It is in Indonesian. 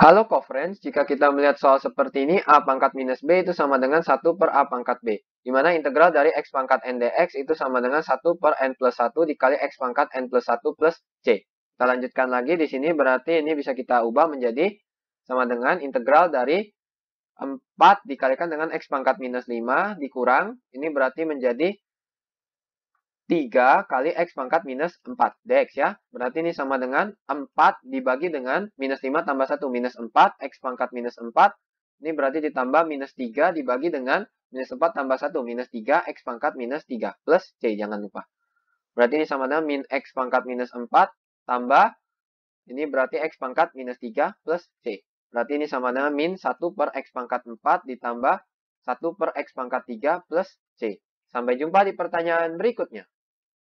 Halo coverage, jika kita melihat soal seperti ini, A pangkat minus B itu sama dengan 1 per A pangkat B. Di mana integral dari X pangkat N dx itu sama dengan 1 per N plus 1 dikali X pangkat N plus 1 plus C. Kita lanjutkan lagi di sini, berarti ini bisa kita ubah menjadi sama dengan integral dari 4 dikalikan dengan X pangkat minus 5 dikurang. Ini berarti menjadi 3 kali X pangkat minus 4 dx ya. Berarti ini sama dengan 4 dibagi dengan minus 5 tambah 1 minus 4, X pangkat minus 4. Ini berarti ditambah minus 3 dibagi dengan minus 4 tambah 1 minus 3, X pangkat minus 3 plus C, jangan lupa. Berarti ini sama dengan min X pangkat minus 4 tambah, ini berarti X pangkat minus 3 plus C. Berarti ini sama dengan min 1 per X pangkat 4 ditambah 1 per X pangkat 3 plus C. Sampai jumpa di pertanyaan berikutnya.